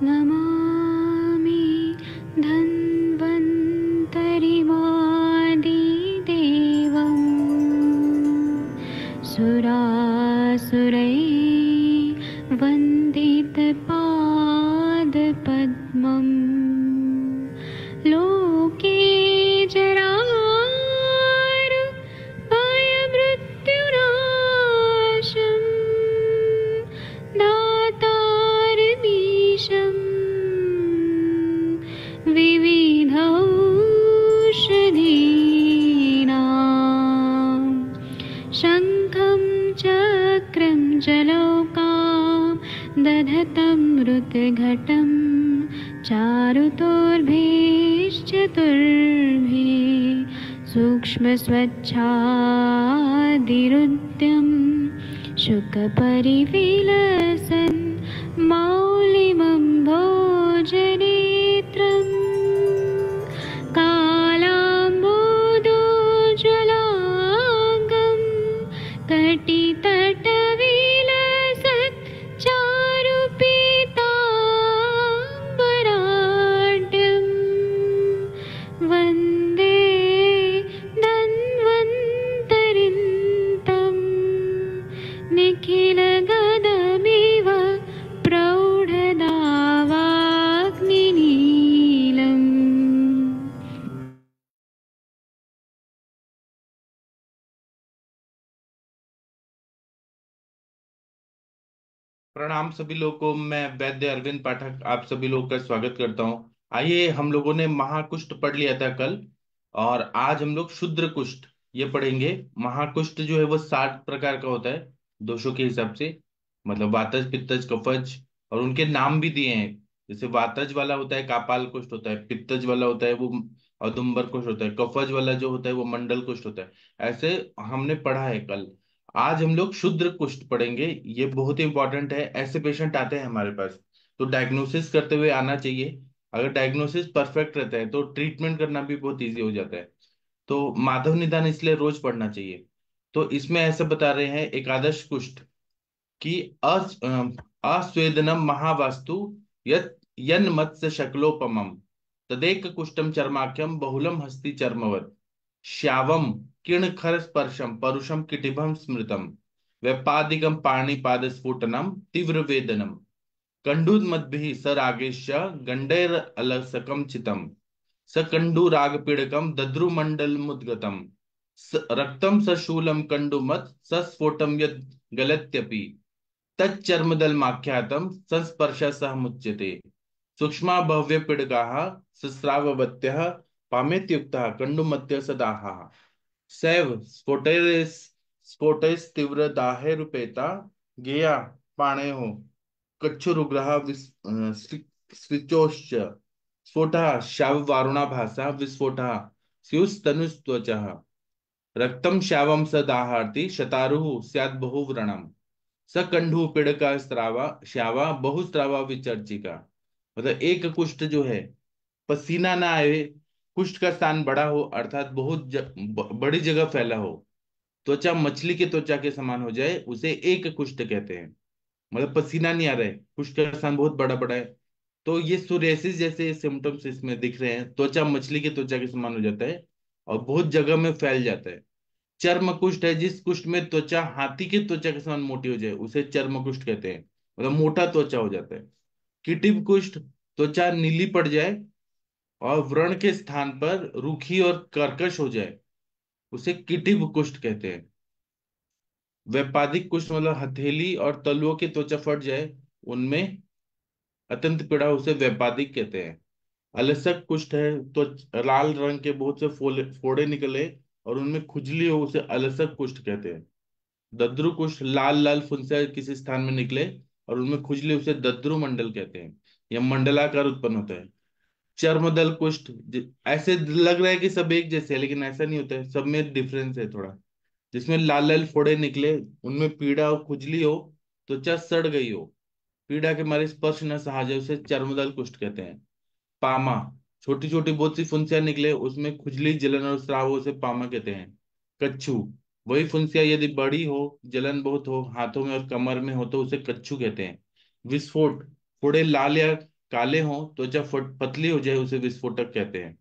那么。स्वच्छादिरुद्यम् सुख शाम सभी लोगों को मैं वैद्य अरविंद पाठक आप सभी लोगों का स्वागत करता हूँ आइए हम लोगों ने महाकुष्ठ पढ़ लिया था कल और आज हम लोग शुद्र कुष्ठ ये पढ़ेंगे महाकुष्ठ जो है वो सात प्रकार का होता है दोषों के हिसाब से मतलब वातज पित्तज कफज और उनके नाम भी दिए हैं जैसे वातज वाला होता है कापाल कुष्ठ होता है पित्तज वाला होता है वो अदुम्बर कुष्ठ होता है कफज वाला जो होता है वो मंडल कुष्ठ होता है ऐसे हमने पढ़ा है कल आज हम लोग शुद्र कुष्ठ पढ़ेंगे ये बहुत ही इंपॉर्टेंट है ऐसे पेशेंट आते हैं हमारे पास तो डायग्नोसिस करते हुए आना चाहिए अगर डायग्नोसिस परफेक्ट रहता है तो ट्रीटमेंट करना भी बहुत ईजी हो जाता है तो माधव निदान इसलिए रोज पढ़ना चाहिए तो इसमें ऐसे बता रहे हैं एकादश कुष्ठ की अस्वेदनम महावास्तु मत्स्य शक्लोपम तदेक कुष्ठम चर्माख्यम बहुलम हस्ती चर्मवत श्यावम किण खर स्पर्शम परुषम किटिभम स्मृतम पाणी पाद स्फुटनम तीव्र वेदनम कंडूद भी मद्भि सरागेश गंडेर अलसकम चितम स कंडू राग पीड़कम दद्रु मंडल मुद्गतम स रक्तम स शूलम कंडु मत स स्फोटम यद गलत्यपि तच्चर्म दल माख्यातम संस्पर्श सह मुच्यते सूक्ष्म भव्य पीड़का पिड़का सस्राववत्य पामेत्युक्त कंडुमत्य सदाहा सैव स्फोटेस स्फोटेस तीव्र दाहे रुपेता गेया कच्छु रुग्रह स्विचोश्च स्फोट शव वारुणा भाषा विस्फोट स्युस्तनुस्त्वच रक्तम शवम स दाहार्ति शतारु सैद बहुव्रणम स कंडू पिड़का स्त्रावा श्यावा बहुस्त्रावा विचर्चिका मतलब एक कुष्ठ जो है पसीना ना आए कुष्ठ का स्थान बड़ा हो अर्थात बहुत ज, ब, बड़ी जगह फैला हो त्वचा मछली के त्वचा के समान हो जाए उसे एक कुष्ठ कहते हैं मतलब पसीना नहीं आ रहा है कुष्ठ का स्थान बहुत बड़ा बड़ा है तो ये सूर्यसिस जैसे सिम्टम्स इसमें दिख रहे हैं त्वचा मछली के त्वचा के समान हो जाता है और बहुत जगह में फैल जाता है चर्म कुष्ठ है जिस कुष्ठ में त्वचा हाथी की त्वचा के समान मोटी हो जाए उसे चर्म कुष्ठ कहते हैं मतलब मोटा त्वचा हो जाता है किटिब कुष्ठ त्वचा नीली पड़ जाए और व्रण के स्थान पर रूखी और कर्कश हो जाए उसे किटिव कुष्ठ कहते हैं व्यापादिक कुष्ठ मतलब हथेली और तलुओं की त्वचा फट जाए उनमें अत्यंत पीड़ा उसे व्यापादिक कहते हैं अलसक कुष्ठ है तो लाल रंग के बहुत से फोले फोड़े निकले और उनमें खुजली हो उसे अलसक कुष्ठ कहते हैं दद्रु कुष्ठ लाल लाल फुंसा किसी स्थान में निकले और उनमें खुजली उसे दद्रु मंडल कहते हैं यह मंडलाकार उत्पन्न होता है चर्मदल कुष्ठ ऐसे लग रहा है कि सब एक जैसे है लेकिन ऐसा नहीं होता है सब में डिफरेंस है थोड़ा जिसमें लाल लाल फोड़े निकले उनमें पीड़ा हो खुजली हो त्वचा तो सड़ गई हो पीड़ा के मारे स्पर्श न सहा जाए उसे चर्मदल कुष्ठ कहते हैं पामा छोटी छोटी बहुत सी फुंसियां निकले उसमें खुजली जलन और श्राव हो उसे पामा कहते हैं कच्छू वही फुंसिया यदि बड़ी हो जलन बहुत हो हाथों में और कमर में हो तो उसे कच्छू कहते हैं विस्फोट फोड़े लाल या काले हों तो जब पतली हो जाए उसे विस्फोटक कहते हैं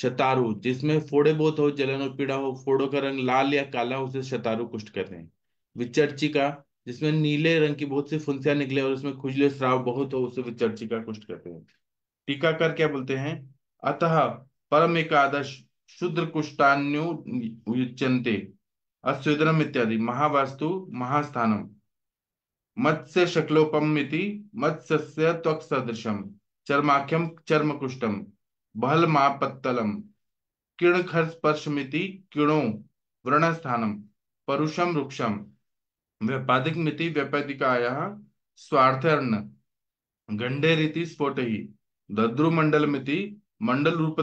शतारु जिसमें फोड़े बहुत हो जलन और पीड़ा हो फोड़ों का रंग लाल या काला उसे शतारु कुष्ट कहते हैं विचर्चिका जिसमें नीले रंग की बहुत सी फुंसियां निकले और उसमें खुजले श्राव बहुत हो उसे विचर्चिका कुष्ट कहते हैं टीकाकर क्या बोलते हैं अतः परम एकादश शुद्र कुष्टान्यु चंते अस्युद्रम इत्यादि महावास्तु महास्थानम मत्स्य शक्लोपम मत्स्य त्वक सदृशम चर्माख्यम चर्मकुष्टम खर स्पर्श मिति किणो व्रण व्रणस्थानम परुषम वृक्षम व्यपादिक मिति व्यपदिकाया स्वार्थर्ण गंडे रीति स्फोट ही दद्रु मंडल मिति मंडल रूप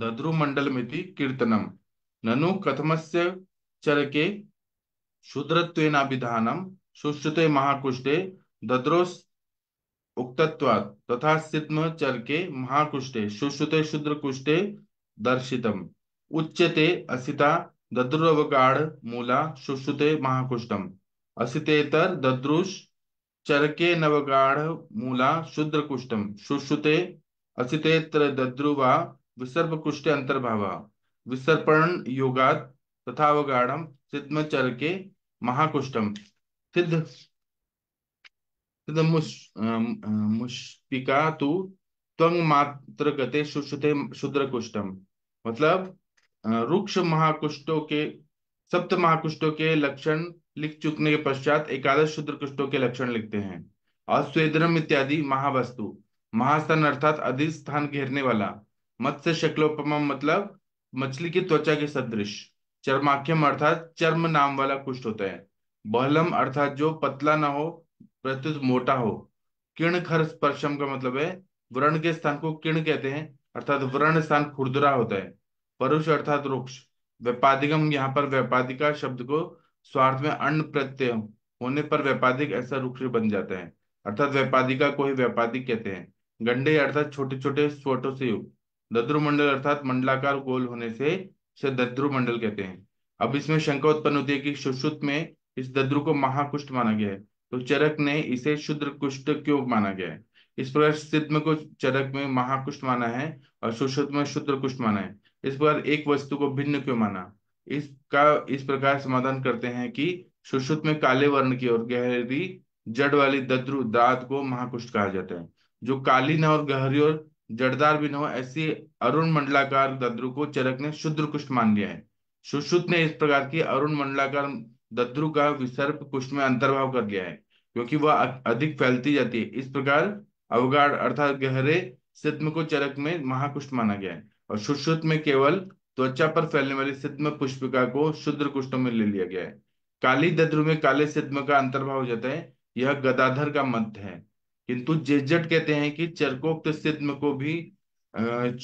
दद्रु मंडल मिति कीर्तनम ननु कथमस्य चरके शूद्रत्वेनाभिधानम सुश्रुते महाकुष्ठे ददरोस उक्तत्वात् तथा सिद्म चर के महाकुष्ठे सुश्रुते शुद्रकुष्ठे दर्शित दर्शितम उच्यते असिता दद्रुवगाढ़ मूला सुश्रुते महाकुष्ठम असितेतर ददृश चरके नवगाढ़ मूला शूद्र कुष्ठम सुश्रुते असितेतर दद्रुवा विसर्पकुष्ठे अंतर्भावा विसर्पण योगात तथावगाढ़ सिद्ध में चल के महाकुष्टम सिद्ध सिद्ध मुश, मुष्पिका तु त्वंग मात्र गते सुश्रुते शुद्र कुष्टम मतलब रुक्ष महाकुष्टों के सप्त महाकुष्टों के लक्षण लिख चुकने के पश्चात एकादश शुद्र कुष्टों के लक्षण लिखते हैं अस्वेद्रम इत्यादि महावस्तु महास्थान अर्थात अधिस्थान घेरने वाला मत्स्य शक्लोपम मतलब मछली की त्वचा के सदृश चर्माख्यम अर्थात चर्म नाम वाला कुष्ठ होता है बहलम अर्थात जो पतला ना हो प्रत्युत मोटा हो किण खर स्पर्शम का मतलब है व्रण के स्थान को किण कहते हैं अर्थात व्रण स्थान खुरदुरा होता है परुष अर्थात रुक्ष व्यापादिगम यहाँ पर व्यापादिका शब्द को स्वार्थ में अन्न प्रत्यय होने पर व्यापादिक ऐसा रुक्ष बन जाता है अर्थात व्यापादिका को ही व्यापादिक कहते हैं गंडे अर्थात छोटे छोटे स्फोटों से युक्त दद्रुमंडल अर्थात मंडलाकार गोल होने से से दद्रु मंडल कहते हैं अब इसमें शंका उत्पन्न होती है कि सुश्रुत में इस दद्रु को महाकुष्ठ माना गया है तो चरक ने इसे शुद्र कुष्ठ क्यों माना गया है इस प्रकार सिद्ध को चरक में महाकुष्ठ माना है और सुश्रुत में शुद्र कुष्ठ माना है इस प्रकार एक वस्तु को भिन्न क्यों माना इसका इस प्रकार समाधान करते हैं कि सुश्रुत में काले वर्ण की और गहरी जड़ वाली दद्रु दात को महाकुष्ठ कहा जाता है जो कालीन और गहरी और जड़दार भी न हो अरुण मंडलाकार दद्रु को चरक ने शुद्र कुष्ठ मान लिया है सुश्रुत ने इस प्रकार की अरुण मंडलाकार दद्रु का विसर्प कुष्ठ में अंतर्भाव कर लिया है क्योंकि वह अधिक फैलती जाती है इस प्रकार अवगाढ़ अर्थात गहरे सिद्म को चरक में महाकुष्ठ माना गया है और सुश्रुत में केवल त्वचा पर फैलने वाली सिद्म पुष्पिका को शुद्र कुष्ठ में ले लिया गया है काली दद्रु में काले सिद्म का अंतर्भाव हो जाता है यह गदाधर का मध्य है किंतु जेजट कहते हैं कि चरकोक्त सिद्ध को भी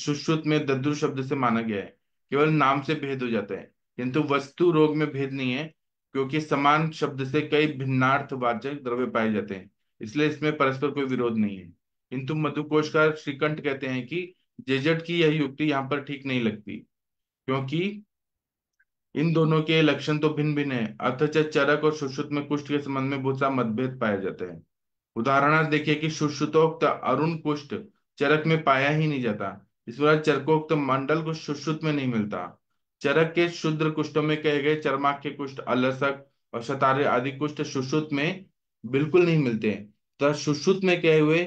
सुश्रुत में दद्रु शब्द से माना गया है केवल नाम से भेद हो जाता है किंतु वस्तु रोग में भेद नहीं है क्योंकि समान शब्द से कई भिन्नार्थवाचक द्रव्य पाए जाते हैं इसलिए इसमें परस्पर कोई विरोध नहीं है किंतु मधुकोशकार श्रीकंठ कहते हैं कि जेजट की यह युक्ति यहाँ पर ठीक नहीं लगती क्योंकि इन दोनों के लक्षण तो भिन्न भिन्न है अर्थ चरक और सुश्रुत में कुष्ठ के संबंध में बहुत सा मतभेद पाया जाता है उदाहरण देखिए कि सुश्रुतोक्त अरुण कुष्ठ चरक में पाया ही नहीं जाता इस प्रकार चरकोक्त मंडल को सुश्रुत में नहीं मिलता चरक के शुद्र कुष्ठों में कहे गए चरमाख्य कुष्ठ अलसक और शतारे आदि कुष्ठ सुश्रुत में बिल्कुल नहीं मिलते तथा सुश्रुत में कहे हुए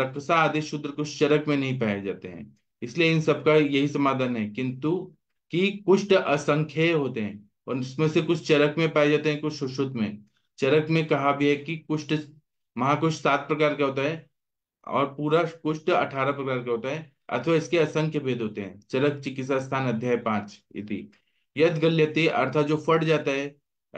रक्सा आदि शुद्र कुष्ठ चरक में नहीं पाए जाते हैं इसलिए इन सबका यही समाधान है किंतु कि कुष्ठ असंख्य होते हैं और इसमें से कुछ चरक में पाए जाते हैं कुछ सुश्रुत में चरक में कहा भी है कि कुष्ठ महाकुश सात प्रकार का होता है और पूरा कुष्ठ अठारह प्रकार का होता है अथवा इसके असंख्य भेद होते हैं चरक चिकित्सा स्थान अध्याय पांच इति यद गल्यते अर्थात जो फट जाता है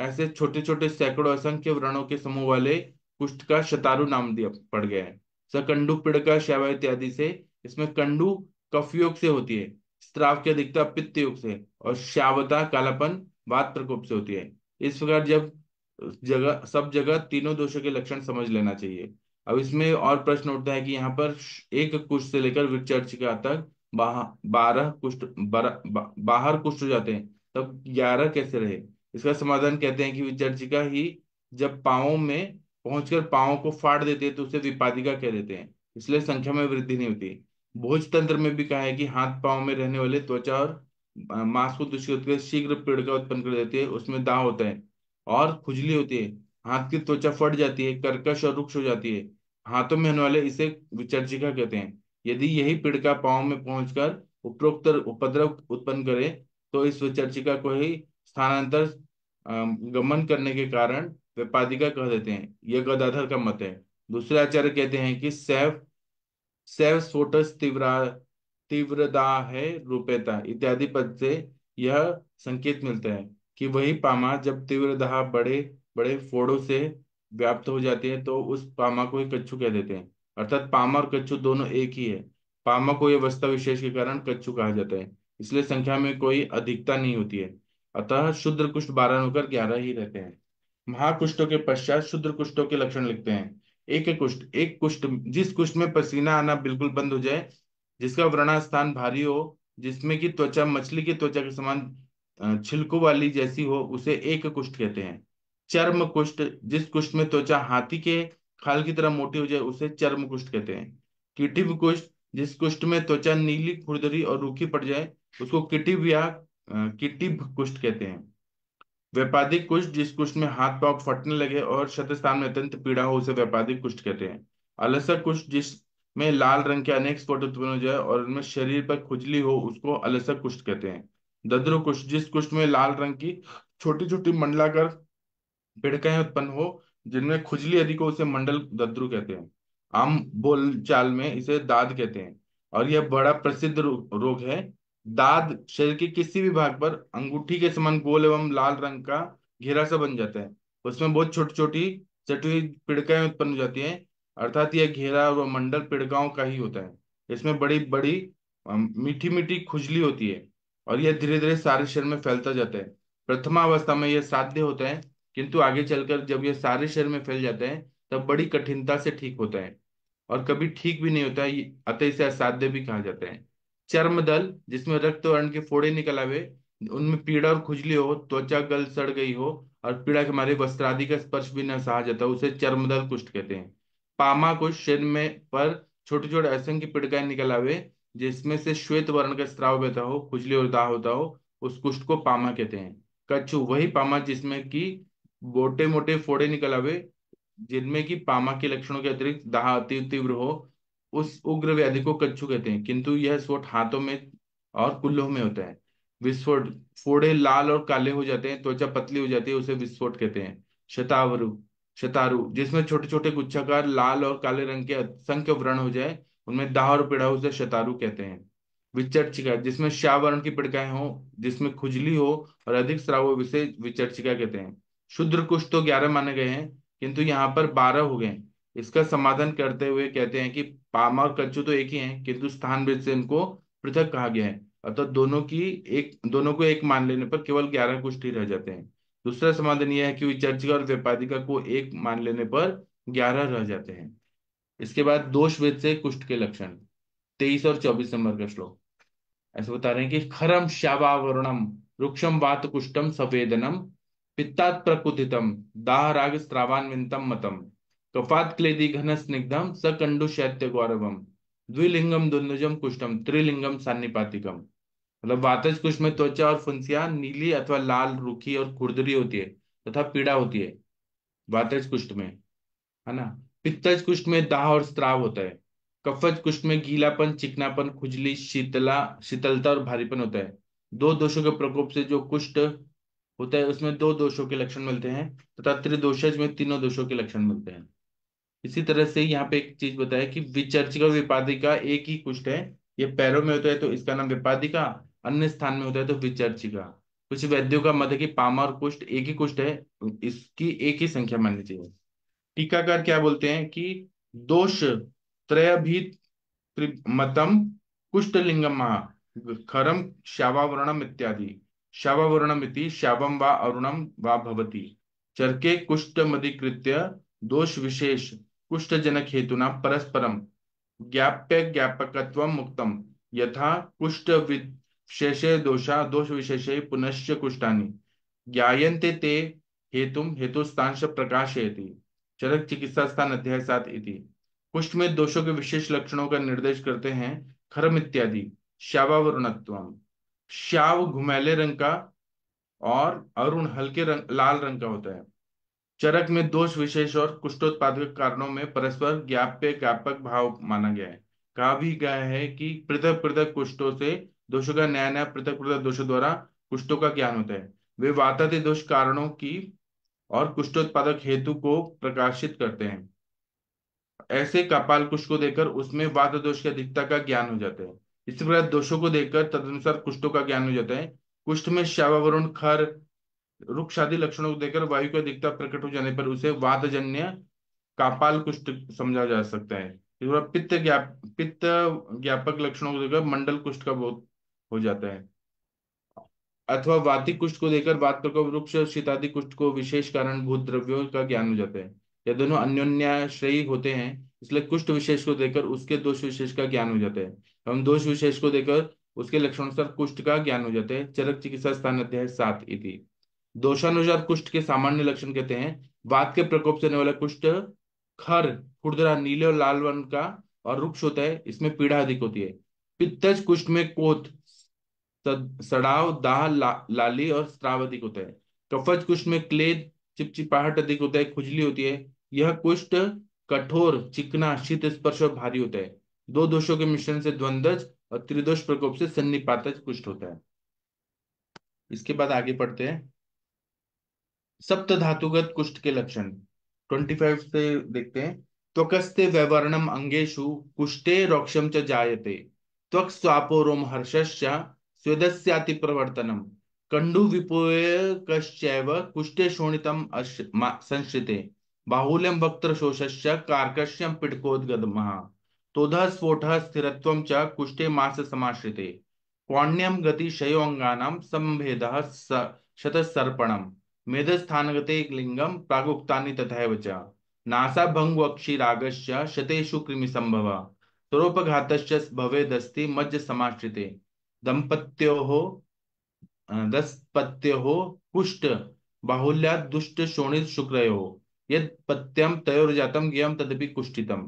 ऐसे छोटे छोटे सैकड़ों असंख्य व्रणों के समूह वाले कुष्ठ का शतारु नाम दिया पड़ गया है सकंडु पिड़का शैवा इत्यादि से इसमें कंडु योग से होती है स्त्राव की अधिकता पित्त योग से और श्यावता कालापन वात प्रकोप से होती है इस प्रकार जब जगह सब जगह तीनों दोषों के लक्षण समझ लेना चाहिए अब इसमें और प्रश्न उठता है कि यहाँ पर एक कुष्ठ से लेकर विचर्चिका तक बारह कुष्ठ बाहर कुष्ठ हो जाते हैं तब ग्यारह कैसे रहे इसका समाधान कहते हैं कि विचर्चिका ही जब पाओ में पहुंचकर पाओ को फाड़ देते हैं तो उसे विपादिका कह देते हैं इसलिए संख्या में वृद्धि नहीं होती भोज तंत्र में भी कहा है कि हाथ पाओ में रहने वाले त्वचा और मांस को दूषित शीघ्र पेड़ का उत्पन्न कर देती है उसमें दाह होता है और खुजली होती है हाथ की त्वचा फट जाती है कर्कश और रुक्ष हो जाती है हाथों में होने वाले इसे विचर्जिका कहते हैं यदि यही पिड़का पाव में पहुंचकर उपरोक्त उपद्रव उत्पन्न करे तो इस विचर्जिका को ही स्थानांतर गमन करने के कारण व्यपादिका कह देते हैं यह गदाधर का मत है दूसरे आचार्य कहते हैं कि सैव सैव सोटस तीव्रा तीव्रता है रूपेता इत्यादि पद से यह संकेत मिलता है कि वही पामा जब तीव्र दहा बड़े बड़े फोड़ों से व्याप्त हो जाती है तो उस पामा को ही कच्छु कह देते हैं अर्थात पामा और कच्छु दोनों एक ही है पामा को यह अवस्था विशेष के कारण कच्छु कहा जाता है इसलिए संख्या में कोई अधिकता नहीं होती है अतः शुद्र कुष्ठ बारह होकर ग्यारह ही रहते हैं महाकुष्ठों के पश्चात शुद्र कुष्ठों के लक्षण लिखते हैं एक एक कुष्ठ एक कुष्ठ जिस कुष्ठ में पसीना आना बिल्कुल बंद हो जाए जिसका स्थान भारी हो जिसमें की त्वचा मछली की त्वचा के समान छिलकों वाली जैसी हो उसे एक कुष्ठ कहते हैं चर्म कुष्ठ जिस कुष्ठ में त्वचा हाथी के खाल की तरह मोटी हो जाए उसे चर्म कुष्ठ कहते हैं किटिव कुष्ठ जिस कुष्ठ में त्वचा नीली खुरदरी और रूखी पड़ जाए उसको किटिव या किटिव कुष्ठ कहते हैं व्यापारिक कुष्ठ जिस कुष्ठ में हाथ पाव फटने लगे और स्थान में अत्यंत पीड़ा हो उसे व्यापादिक कुष्ठ कहते हैं अलसक कुष्ठ जिसमें लाल रंग के अनेक स्पॉट उत्पन्न हो जाए और उनमें शरीर पर खुजली हो उसको अलसक कुष्ठ कहते हैं दद्रु कुश जिस कुष्ठ में लाल रंग की छोटी छोटी मंडलाकर पिड़कें उत्पन्न हो जिनमें खुजली अधिक हो उसे मंडल दद्रु कहते हैं आम बोलचाल में इसे दाद कहते हैं और यह बड़ा प्रसिद्ध रोग है दाद शरीर के किसी भी भाग पर अंगूठी के समान गोल एवं लाल रंग का घेरा सा बन जाता है उसमें बहुत छोटी छोटी चटी पिड़काएं उत्पन्न हो जाती हैं अर्थात यह घेरा व मंडल पिड़काओं का ही होता है इसमें बड़ी बड़ी मीठी मीठी खुजली होती है और यह धीरे धीरे सारे शरीर में फैलता जाता है प्रथमावस्था में यह साध्य होता है किंतु आगे चलकर जब यह सारे शरीर में फैल जाता है तब बड़ी कठिनता से ठीक होता है और कभी ठीक भी नहीं होता है अतः इसे असाध्य भी कहा जाता है चर्म दल जिसमें रक्त और अन्न के फोड़े निकल आवे उनमें पीड़ा और खुजली हो त्वचा गल सड़ गई हो और पीड़ा के मारे आदि का स्पर्श भी न सहा जाता उसे दल कुष्ठ कहते हैं पामा को शरीर में पर छोटे छोटे असंख्य पीड़काएं निकल आवे जिसमें से श्वेत वर्ण का स्त्राव बहता हो खुजली और दाह होता हो उस कुष्ठ को पामा कहते हैं कच्छु वही पामा जिसमें कि मोटे मोटे फोड़े निकल आवे जिनमें कि पामा के लक्षणों के अतिरिक्त दाह अति तीव्र हो उस उग्र व्याधि को कच्छु कहते हैं किंतु यह स्फोट हाथों में और कुल्लों में होता है विस्फोट फोड़े लाल और काले हो जाते हैं त्वचा पतली हो जाती है उसे विस्फोट कहते हैं शतावरु शतारु जिसमें छोटे छोटे गुच्छाकार लाल और काले रंग के असंख्य व्रण हो जाए उनमें और पीड़ा उसे शतारु कहते हैं विचर्चिका जिसमें श्यावरण की पिड़काएं हो जिसमें खुजली हो और अधिक श्राव विषय विचर्चिका कहते हैं शुद्र कुछ तो ग्यारह माने गए हैं किंतु यहाँ पर बारह हो गए इसका समाधान करते हुए कहते हैं कि पामा और कच्चू तो एक ही हैं किंतु स्थान भेद से इनको पृथक कहा गया है अर्थात तो दोनों की एक दोनों को एक मान लेने पर केवल ग्यारह कुछ ही रह जाते हैं दूसरा समाधान यह है कि विचर्चिका और व्यापारिका को एक मान लेने पर ग्यारह रह जाते हैं इसके बाद दोष वेद से कुष्ठ के लक्षण तेईस और चौबीस नंबर का श्लोक ऐसे बता रहे हैं कि खरम श्यावावरणम रुक्षम वात कुष्ठम सवेदनम पित्तात प्रकुथितम दाह राग स्त्रावान्वितम मतम कफात क्लेदी घन स्निग्धम सकंडु शैत्य गौरवम द्विलिंगम दुन्दुजम कुष्ठम त्रिलिंगम सान्निपातिकम मतलब वातज कुष्ठ में त्वचा और फुंसिया नीली अथवा लाल रुखी और खुरदरी होती है तथा तो पीड़ा होती है वातज कुष्ठ में है ना पित्तज कुष्ठ में दाह और स्त्राव होता है कफज कुष्ठ में गीलापन चिकनापन खुजली शीतला शीतलता और भारीपन होता है दो दोषों के प्रकोप से जो कुष्ठ होता है उसमें दो दोषों के लक्षण मिलते हैं तथा त्रिदोषज में तीनों दोषों के लक्षण मिलते हैं इसी तरह से यहाँ पे एक चीज बताया कि विचर्चिका और विपादिका एक ही कुष्ठ है ये पैरों में होता है तो इसका नाम विपादिका अन्य स्थान में होता है तो विचर्चिका कुछ वैद्यों का मत है कि पामा और कुष्ठ एक ही कुष्ठ है इसकी एक ही संख्या माननी चाहिए टीकाकार क्या बोलते हैं कि दोष त्रयभीत मतम कुष्ठलिंगम खरम शावावरणम इत्यादि शावावरणम इति शावम वा अरुणम वा चरके कुष्ट मधिकृत्य दोष विशेष कुष्ठजनक हेतुना परस्परम ज्ञाप्य ज्ञापकत्व मुक्तम यथा कुष्ट विशेषे दोषा दोष विशेषे पुनश्च कुष्टानि ज्ञायन्ते ते हेतुम हेतुस्तांश प्रकाशयति चरक चिकित्सा स्थान अध्याय सात इति कुष्ठ में दोषों के विशेष लक्षणों का निर्देश करते हैं खरम इत्यादि श्यावावरुणत्व श्याव घुमैले रंग का और अरुण हल्के रंग लाल रंग का होता है चरक में दोष विशेष और कुष्ठोत्पादक कारणों में परस्पर ज्ञाप्य ज्ञापक भाव माना गया है कहा भी गया है कि पृथक पृथक कुष्ठों से दोषों का नया नया पृथक पृथक दोषों द्वारा कुष्ठों का ज्ञान होता है वे वाताति दोष कारणों की और कुष्ठोत्पादक हेतु को प्रकाशित करते हैं ऐसे कपाल कुष्ठ को देखकर उसमें वाद दोष की अधिकता का ज्ञान हो जाता है इसी प्रकार दोषों को देखकर तदनुसार कुष्ठों का ज्ञान हो जाता है कुष्ठ में श्यावावरुण खर रुख आदि लक्षणों को देखकर वायु की अधिकता प्रकट हो जाने पर उसे वादजन्य कापाल कुष्ठ समझा जा सकता है पित्त ज्ञाप पित्त ज्ञापक लक्षणों को देखकर मंडल कुष्ठ का बोध हो जाता है अथवा वातिक कुष्ठ को देकर वात वृक्ष और शीतादि कुष्ठ को विशेष कारण भूत द्रव्यों का ज्ञान हो जाता है यह दोनों अन्योन्याश्रयी होते हैं इसलिए कुष्ठ विशेष को देकर उसके दोष विशेष का ज्ञान हो जाता है एवं दोष विशेष को देकर उसके लक्षण लक्षणानुसार कुष्ठ का ज्ञान हो जाता है चरक चिकित्सा स्थान अध्याय सात इति दोषानुसार कुष्ठ के सामान्य लक्षण कहते हैं वात के प्रकोप से होने वाला कुष्ठ खर खुर्दरा नीले और लाल वन का और रुक्ष होता है इसमें पीड़ा अधिक होती है पित्तज कुष्ठ में कोत सड़ाव दाह ला, लाली और स्त्राव अधिक होता है कफज कुष्ठ में क्लेद चिपचिपाहट अधिक होता है खुजली होती है यह कुष्ठ कठोर चिकना शीत स्पर्श और भारी होता है दो दोषों के मिश्रण से द्वंद्वज और त्रिदोष प्रकोप से सन्निपातज कुष्ठ होता है इसके बाद आगे पढ़ते हैं सप्त धातुगत कुष्ठ के लक्षण 25 से देखते हैं त्वकस्ते वैवर्णम अंगेशु कुष्ठे रोक्षम च जायते त्वक स्वापो रोम हर्षश्च स्वेदस्याति प्रवर्तनम कंडु विपोय कश्चैव कुष्ठे शोणितम संश्रिते बाहुल्यम वक्त्र शोषश्च कार्कश्यम पिटकोद्गदमः तोधः स्फोटः स्थिरत्वं च कुष्ठे मास समाश्रिते पौण्यम गति शयोऽङ्गानां संभेदः स शतसर्पणम् मेधस्थानगते लिंगम प्रागुक्तानि तथैव च नासाभङ्गवक्षिरागश्च शतेषु कृमिसम्भवः स्वरूपघातश्च भवेदस्ति मज्जसमाश्रिते दंपत्यो हो अं, दस्पत्यो हो पुष्ट बाहुल्या दुष्ट शोणित शुक्र हो यद पत्यम तयोर्जातम ज्ञम तदपि कुष्ठितम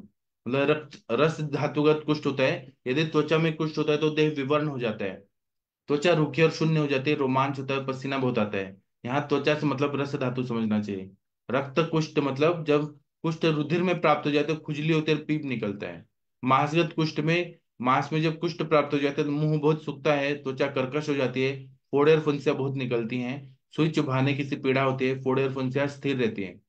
मतलब रक्त रस धातुगत कुष्ठ होता है यदि त्वचा में कुष्ठ होता है तो देह विवर्ण हो जाता है त्वचा रुखी और शून्य हो जाती है रोमांच होता है पसीना बहुत आता है यहाँ त्वचा से मतलब रस धातु समझना चाहिए रक्त कुष्ठ मतलब जब कुष्ठ रुधिर में प्राप्त हो जाए तो खुजली होते पीप निकलता है महासगत कुष्ठ में मांस में जब कुष्ठ प्राप्त हो जाता है तो मुंह बहुत सूखता है त्वचा कर्कश हो जाती है फोड़े और फुंसियां बहुत निकलती हैं सुई चुभाने की सी पीड़ा होती है फोड़े और फुंसियां स्थिर रहती है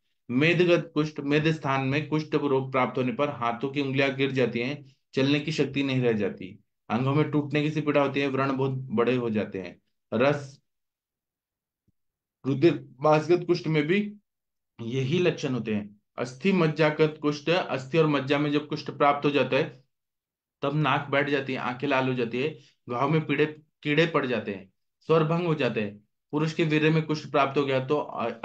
मेदगत कुष्ठ मेद स्थान में कुष्ठ रोग प्राप्त होने पर हाथों की उंगलियां गिर जाती हैं चलने की शक्ति नहीं रह जाती अंगों में टूटने की सी पीड़ा होती है व्रण बहुत बड़े हो जाते हैं रस रुधिर मांसगत कुष्ठ में भी यही लक्षण होते हैं अस्थि मज्जागत कुष्ठ अस्थि और मज्जा में जब कुष्ठ प्राप्त हो जाता है तब नाक बैठ जाती है आंखें लाल हो जाती है घाव में पीड़े कीड़े पड़ जाते हैं स्वर भंग हो जाते हैं पुरुष के वीर में कुष्ठ प्राप्त हो गया तो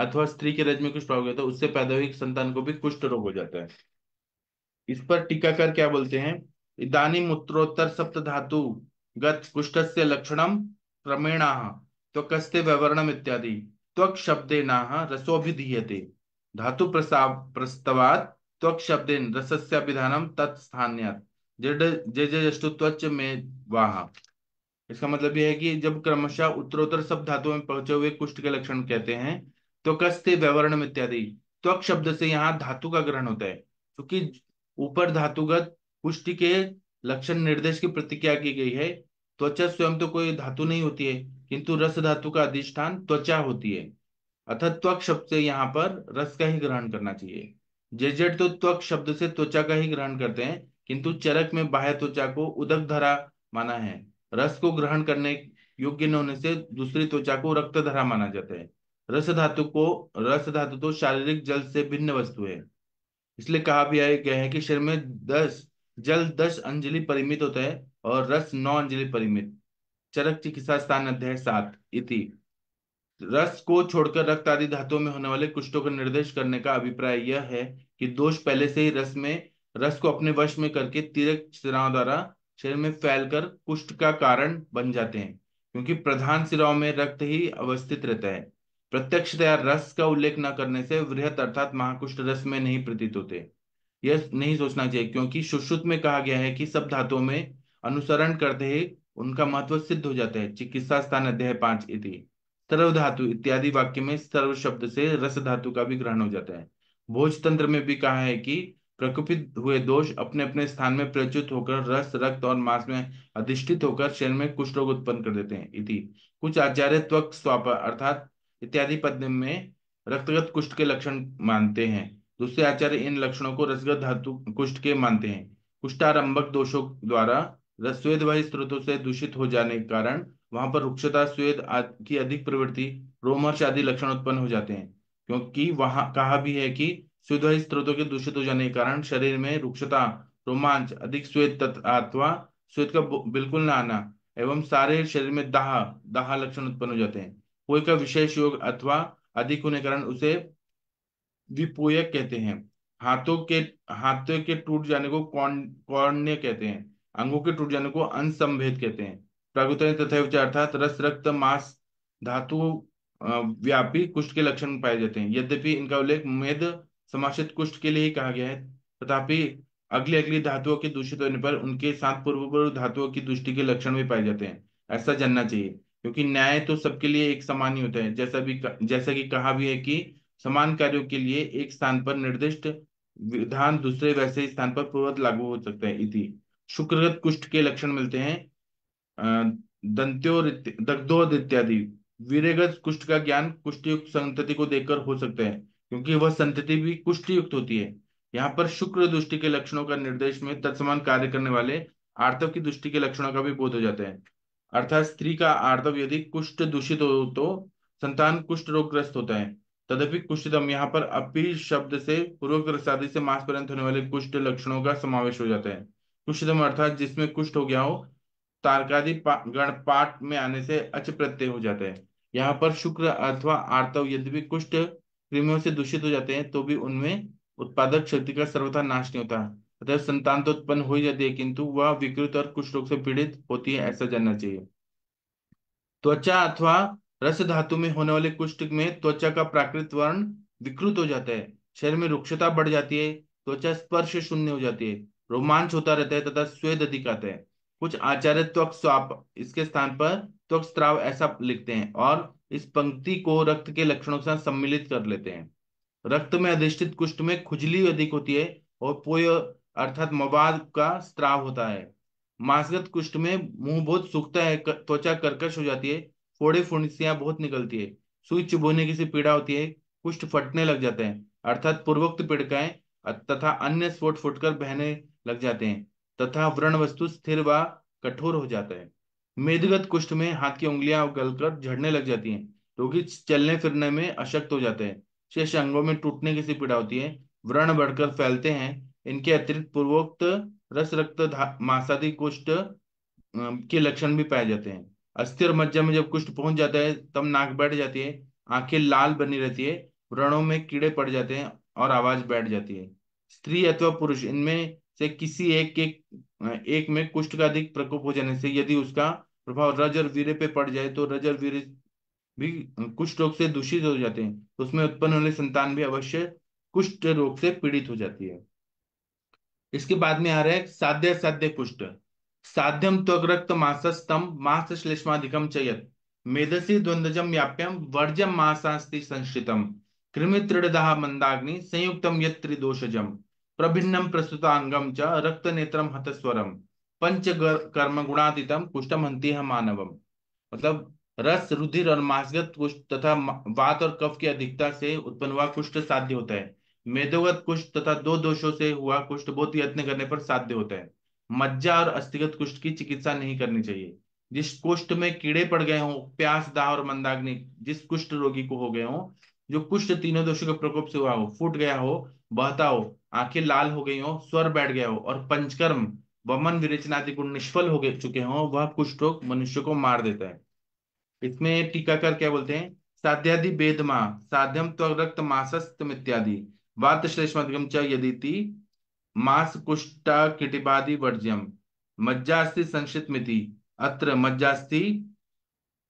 अथवा स्त्री के रज में कुष्ठ प्राप्त हो गया तो उससे पैदा हुई संतान को भी कुष्ठ रोग हो जाता है इस पर टीकाकर क्या बोलते हैं इदानी मूत्रोत्तर सप्त धातु गत कुष्ठ से लक्षणम क्रमेणा तो कस्ते व्यवरणम इत्यादि त्वक शब्देन रसोभिधीयते धातु प्रस्ताव प्रस्तवात त्वक शब्देन रसस्याभिधानम तत्स्थान्यात जस्तुत्वच में वाह इसका मतलब यह है कि जब क्रमशः उत्तरोत्तर सब धातुओं में पहुंचे हुए कुष्ठ के लक्षण कहते हैं तो कस्ते व्यवरण इत्यादि त्वक शब्द से यहाँ धातु का ग्रहण होता है क्योंकि ऊपर धातुगत पुष्टि के लक्षण निर्देश की प्रतिक्रिया की गई है त्वचा स्वयं तो कोई धातु नहीं होती है किंतु रस धातु का अधिष्ठान त्वचा होती है अर्थात त्वक शब्द से यहाँ पर रस का ही ग्रहण करना चाहिए जेजेट तो त्वक शब्द से त्वचा का ही ग्रहण करते हैं किंतु चरक में बाह्य त्वचा को उदक धरा माना है रस को ग्रहण करने योग्य न होने से दूसरी त्वचा को रक्त धरा माना जाता है रस धातु को रस धातु तो शारीरिक जल से भिन्न वस्तु है इसलिए कहा भी गया है कि शरीर में दस जल दस अंजलि परिमित होता है और रस नौ अंजलि परिमित चरक चिकित्सा स्थान अध्याय सात इति रस को छोड़कर रक्त आदि धातुओं में होने वाले कुष्ठों का निर्देश करने का अभिप्राय यह है कि दोष पहले से ही रस में रस को अपने वश में करके तिरक सिराओं द्वारा शरीर में फैलकर कुष्ठ का कारण बन जाते हैं क्योंकि प्रधान सिराओं में रक्त ही अवस्थित रहता है प्रत्यक्षतया रस का उल्लेख न करने से वृहत अर्थात महाकुष्ठ रस में नहीं प्रतीत होते यह नहीं सोचना चाहिए क्योंकि सुश्रुत में कहा गया है कि सब धातुओं में अनुसरण करते ही उनका महत्व सिद्ध हो जाता है चिकित्सा स्थान अध्याय पांच इति सर्व धातु इत्यादि वाक्य में सर्व शब्द से रस धातु का भी ग्रहण हो जाता है भोज तंत्र में भी कहा है कि प्रकोपित हुए दोष अपने अपने स्थान में प्रचुत होकर रस रक्त और मांस में अधिष्ठित होकर शरीर में कुछ रोग उत्पन्न कर देते हैं इति कुछ आचार्य त्वक स्वाप अर्थात इत्यादि पद में रक्तगत कुष्ठ के लक्षण मानते हैं दूसरे आचार्य इन लक्षणों को रसगत धातु कुष्ठ के मानते हैं कुष्ठारंभक दोषों द्वारा रसवेद वायु स्रोतों से दूषित हो जाने के कारण वहां पर रुक्षता स्वेद की अधिक प्रवृत्ति रोमहर्ष आदि लक्षण उत्पन्न हो जाते हैं क्योंकि वहां कहा भी है कि शुद्ध स्त्रोतों के दूषित हो जाने के कारण शरीर में रुक्षता रोमांच अधिक श्वेत अथवा श्वेत का बिल्कुल न आना एवं सारे शरीर में दाह दाह लक्षण उत्पन्न हो जाते हैं कोई का विशेष योग अथवा अधिक होने के कारण उसे विपोयक कहते हैं हाथों के हाथों के टूट जाने को कौन कहते हैं अंगों के टूट जाने को अनसंभेद कहते हैं प्राकृत तथा अर्थात रस रक्त मांस धातु व्यापी कुष्ठ के लक्षण पाए जाते हैं यद्यपि इनका उल्लेख मेद समाशित कुष्ठ के लिए ही कहा गया है तथापि अगली अगली धातुओं के दूषित होने पर उनके साथ पूर्व पूर्व धातुओं की दुष्टि के लक्षण भी पाए जाते हैं ऐसा जानना चाहिए क्योंकि न्याय तो सबके लिए एक समान ही होता है जैसा भी जैसा कि कहा भी है कि समान कार्यों के लिए एक स्थान पर निर्दिष्ट विधान दूसरे वैसे स्थान पर पूर्वत लागू हो सकता है इति शुक्रगत कुष्ठ के लक्षण मिलते हैं दंत्योर दग्धोद इत्यादि वीरगत कुष्ठ का ज्ञान कुष्ठयुक्त संतति को देखकर हो सकता है क्योंकि वह संतति भी कुष्टि युक्त होती है यहाँ पर शुक्र दृष्टि के लक्षणों का निर्देश में तत्समान कार्य करने वाले आर्तव की दृष्टि के लक्षणों का भी बोध हो जाता है अर्थात स्त्री का आर्तव यदि कुष्ठ दूषित हो तो संतान कुष्ठ रोगग्रस्त होता है तदपि कुष्ठतम यहाँ पर अपी शब्द से पूर्वोक्त से मास पर्यंत होने वाले कुष्ठ लक्षणों का समावेश हो जाता है कुष्ठतम अर्थात जिसमें कुष्ठ हो गया हो तारकादि गण पाठ में आने से अच प्रत्यय हो जाता है यहाँ पर शुक्र अथवा आर्तव यद्यपि कुष्ठ कृमियों से दूषित हो जाते हैं तो भी उनमें उत्पादक शक्ति का सर्वथा नाश नहीं होता अतः संतान तो उत्पन्न हो ही जाती है किंतु वह विकृत और कुछ रोग से पीड़ित होती है ऐसा जानना चाहिए त्वचा अथवा रस धातु में होने वाले कुष्ट में त्वचा का प्राकृत वर्ण विकृत हो जाता है शरीर में रुक्षता बढ़ जाती है त्वचा स्पर्श शून्य हो जाती है रोमांच होता रहता है तथा स्वेद अधिक आता है कुछ आचार्य त्वक स्वाप इसके स्थान पर त्वक स्त्राव ऐसा लिखते हैं और इस पंक्ति को रक्त के लक्षणों के साथ सम्मिलित कर लेते हैं रक्त में अधिष्ठित कुष्ठ में खुजली अधिक होती है और पोय अर्थात मवाद का स्त्राव होता है मांसगत कुष्ठ में मुंह बहुत सूखता है त्वचा कर्कश हो जाती है फोड़े फुंडसियां बहुत निकलती है सुई चुभोने की से पीड़ा होती है कुष्ठ फटने लग जाते हैं अर्थात पूर्वोक्त पिड़काएं तथा अन्य स्फोट फुटकर बहने लग जाते हैं तथा व्रण वस्तु स्थिर व कठोर हो जाता है मेदगत कुष्ठ में हाथ की उंगलियां गलकर झड़ने लग जाती हैं रोगी चलने फिरने में अशक्त हो जाते हैं शेष अंगों में टूटने की सी पीड़ा होती है व्रण बढ़कर फैलते हैं इनके अतिरिक्त पूर्वोक्त रस रक्त मांसादी कुष्ठ के लक्षण भी पाए जाते हैं अस्थिर मज्जा में जब कुष्ठ पहुंच जाता है तब नाक बैठ जाती है आंखें लाल बनी रहती है व्रणों में कीड़े पड़ जाते हैं और आवाज बैठ जाती है स्त्री अथवा पुरुष इनमें से किसी एक के एक में कुष्ठ का अधिक प्रकोप हो जाने से यदि उसका प्रभाव रज और वीर्य पे पड़ जाए तो रज और वीर्य भी कुष्ठ रोग से दूषित हो जाते हैं तो उसमें उत्पन्न होने संतान भी अवश्य कुष्ठ रोग से पीड़ित हो जाती है इसके बाद में आ रहा है साध्य साध्य कुष्ठ साध्यम त्वरक्त रक्त मासस्तम मास श्लेष्माधिकम चयत मेधसी द्वंद्वजम व्याप्यम वर्जम मासास्ति संश्रितम कृमि त्रिडदाह मंदाग्नि संयुक्तम यत्रिदोषजम प्रभिन्नम प्रस्तुतांगम च रक्त नेत्रम हतस्वरम पंच कर्म गुणातीतम कुष्ठमंती है मानवम मतलब रस रुधिर और मासगत कुष्ठ तथा वात और कफ की अधिकता से उत्पन्न हुआ कुष्ठ साध्य होता है मेदोगत कुष्ठ तथा दो दोषों से हुआ कुष्ठ बहुत यत्न करने पर साध्य होता है मज्जा और अस्थिगत कुष्ठ की चिकित्सा नहीं करनी चाहिए जिस कुष्ठ में कीड़े पड़ गए हों प्यास दाह और मंदाग्नि जिस कुष्ठ रोगी को हो गए हों जो कुष्ठ तीनों दोषों के प्रकोप से हुआ हो फूट गया हो बहता हो आंखें लाल हो गई हो स्वर बैठ गया हो और पंचकर्म वमन विरेचना आदि गुण निष्फल हो चुके हों वह कुष्ठ रोग मनुष्य को मार देता है इसमें टीकाकर क्या बोलते हैं साध्यादि वेदमा साध्यम त्व रक्त मासस्तम इत्यादि वात श्लेष्मगम च मास कुष्टा किटिपादि वर्ज्यम मज्जास्ति संशित मिति अत्र मज्जास्ति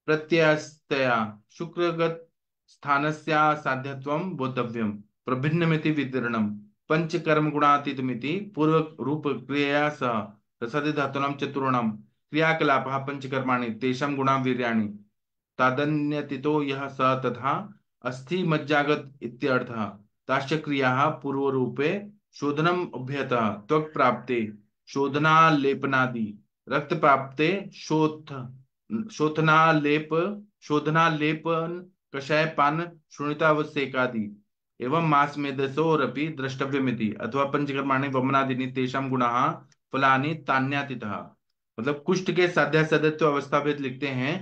प्रत्यस्तया शुक्रगत स्थानस्य साध्यत्वम बोधव्यम प्रभिन्न मिति विदरणम पंचकर्म गुणातीत गुणातीतमिति पूर्व रूप क्रिया सह रसदि धातूनाम चतुर्ण क्रियाकलाप पंचकर्माणि तेषाम गुणाम वीर्याणि तादन्यतितो यह स तथा अस्थि मज्जागत इत्यर्थः ताश्च क्रियाः पूर्वरूपे शोधनम अभ्यतः त्वक् प्राप्ते शोधना लेपनादि रक्त प्राप्ते शोथ लेप शोधना लेपन कषाय पान शून्यतावसेकादि एवं मास मेदसोरपि द्रष्टव्यमिति अथवा पंचकर्माणि वमनादिनी तेषाम गुण फलानी तान्यातित मतलब कुष्ठ के साध्या सदत्व अवस्था भेद लिखते हैं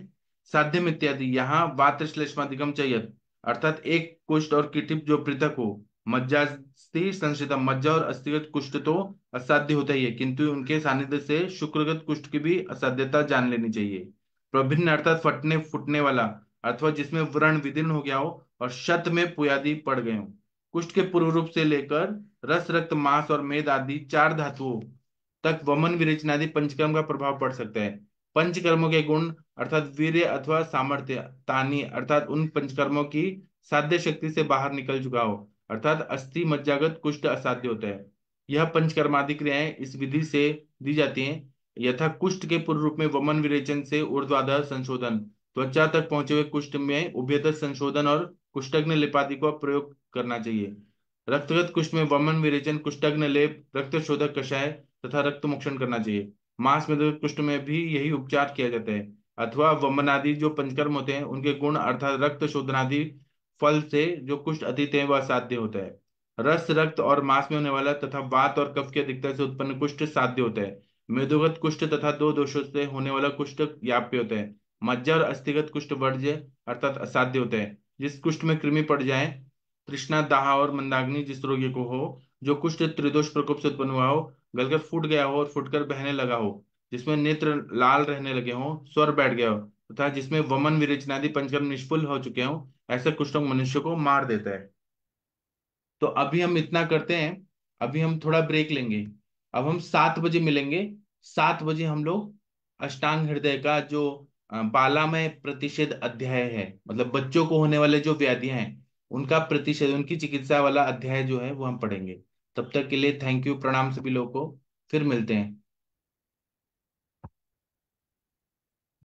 साध्यम इत्यादि यहाँ वात श्लेषमाधिकम चाहिए अर्थात एक कुष्ठ और किटिप जो पृथक हो मज्जा संशिता मज्जा और अस्थिगत कुष्ठ तो असाध्य होता ही है किंतु उनके सानिध्य से शुक्रगत कुष्ठ की भी असाध्यता जान लेनी चाहिए प्रभिन्न अर्थात फटने फुटने वाला अथवा जिसमें व्रण विदिन हो गया हो और शत में पुयादि पड़ गए कुष्ठ के पूर्व रूप से लेकर रस रक्त मांस और मेद आदि चार धातुओं तक वमन विरेचना आदि पंचकर्म का प्रभाव पड़ सकता है पंचकर्मों के गुण अर्थात वीर अथवा सामर्थ्य तानी अर्थात उन पंचकर्मों की साध्य शक्ति से बाहर निकल चुका हो अर्थात अस्थि मज्जागत कुष्ठ असाध्य होता है यह पंचकर्मादि क्रियाएं इस विधि से दी जाती हैं यथा कुष्ठ के पूर्व रूप में वमन विरेचन से ऊर्ध्वाधर संशोधन त्वचा तक पहुंचे हुए कुष्ठ में उभ्यतर संशोधन और कुष्ठग्न लिपादी का प्रयोग करना चाहिए रक्तगत कुष्ठ में वमन विरेचन कुष्ठग्न लेप रक्त शोधक कषाय तथा रक्त मोक्षण करना चाहिए मांस में कुष्ठ में भी यही उपचार किया जाता है अथवा वमन आदि जो पंचकर्म होते हैं उनके गुण अर्थात रक्त शोधन आदि फल से जो कुष्ठ अतीत है वह साध्य होता है रस रक्त और मांस में होने वाला तथा वात और कफ की अधिकता से उत्पन्न कुष्ठ साध्य होता है मेदोगत कुष्ठ तथा दो दोषों से होने वाला कुष्ठ याप्य होता है मज्जा और अस्थिगत कुष्ठ वर्ज्य अर्थात असाध्य होते हैं जिस कुष्ठ में कृमि पड़ जाए तृष्णा दाहा और मंदाग्नि जिस रोगी को हो जो कुष्ठ त्रिदोष प्रकोप से उत्पन्न हुआ हो गलकर फूट गया हो और फूटकर बहने लगा हो जिसमें नेत्र लाल रहने लगे हो स्वर बैठ गया हो तथा जिसमें वमन विरेचनादि पंचकर्म निष्फुल हो चुके हो ऐसे कुष्ठ मनुष्य को मार देता है तो अभी हम इतना करते हैं अभी हम थोड़ा ब्रेक लेंगे अब हम सात बजे मिलेंगे सात बजे हम लोग अष्टांग हृदय का जो बाला में प्रतिषेध अध्याय है मतलब बच्चों को होने वाले जो व्याधियां हैं उनका प्रतिषेध उनकी चिकित्सा वाला अध्याय जो है वो हम पढ़ेंगे तब तक के लिए थैंक यू प्रणाम सभी लोगों को फिर मिलते हैं